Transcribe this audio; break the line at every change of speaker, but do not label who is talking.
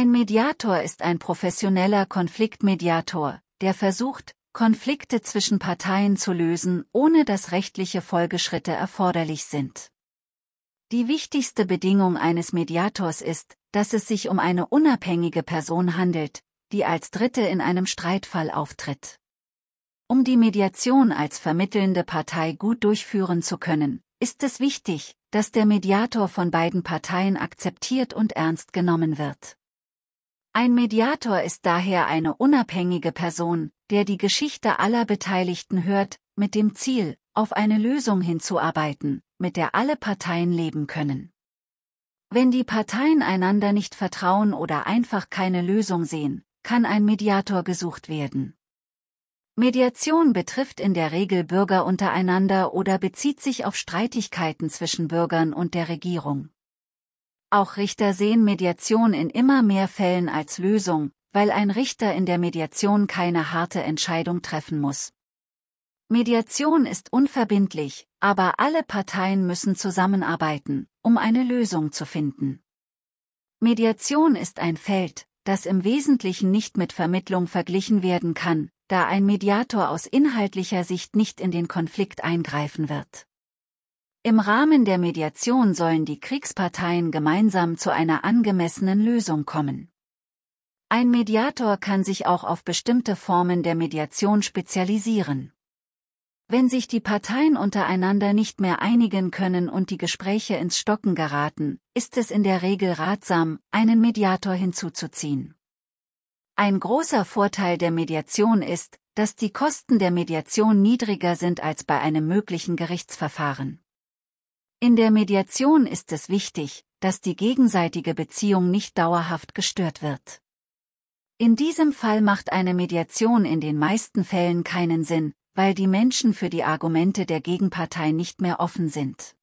Ein Mediator ist ein professioneller Konfliktmediator, der versucht, Konflikte zwischen Parteien zu lösen, ohne dass rechtliche Folgeschritte erforderlich sind. Die wichtigste Bedingung eines Mediators ist, dass es sich um eine unabhängige Person handelt, die als Dritte in einem Streitfall auftritt. Um die Mediation als vermittelnde Partei gut durchführen zu können, ist es wichtig, dass der Mediator von beiden Parteien akzeptiert und ernst genommen wird. Ein Mediator ist daher eine unabhängige Person, der die Geschichte aller Beteiligten hört, mit dem Ziel, auf eine Lösung hinzuarbeiten, mit der alle Parteien leben können. Wenn die Parteien einander nicht vertrauen oder einfach keine Lösung sehen, kann ein Mediator gesucht werden. Mediation betrifft in der Regel Bürger untereinander oder bezieht sich auf Streitigkeiten zwischen Bürgern und der Regierung. Auch Richter sehen Mediation in immer mehr Fällen als Lösung, weil ein Richter in der Mediation keine harte Entscheidung treffen muss. Mediation ist unverbindlich, aber alle Parteien müssen zusammenarbeiten, um eine Lösung zu finden. Mediation ist ein Feld, das im Wesentlichen nicht mit Vermittlung verglichen werden kann, da ein Mediator aus inhaltlicher Sicht nicht in den Konflikt eingreifen wird. Im Rahmen der Mediation sollen die Kriegsparteien gemeinsam zu einer angemessenen Lösung kommen. Ein Mediator kann sich auch auf bestimmte Formen der Mediation spezialisieren. Wenn sich die Parteien untereinander nicht mehr einigen können und die Gespräche ins Stocken geraten, ist es in der Regel ratsam, einen Mediator hinzuzuziehen. Ein großer Vorteil der Mediation ist, dass die Kosten der Mediation niedriger sind als bei einem möglichen Gerichtsverfahren. In der Mediation ist es wichtig, dass die gegenseitige Beziehung nicht dauerhaft gestört wird. In diesem Fall macht eine Mediation in den meisten Fällen keinen Sinn, weil die Menschen für die Argumente der Gegenpartei nicht mehr offen sind.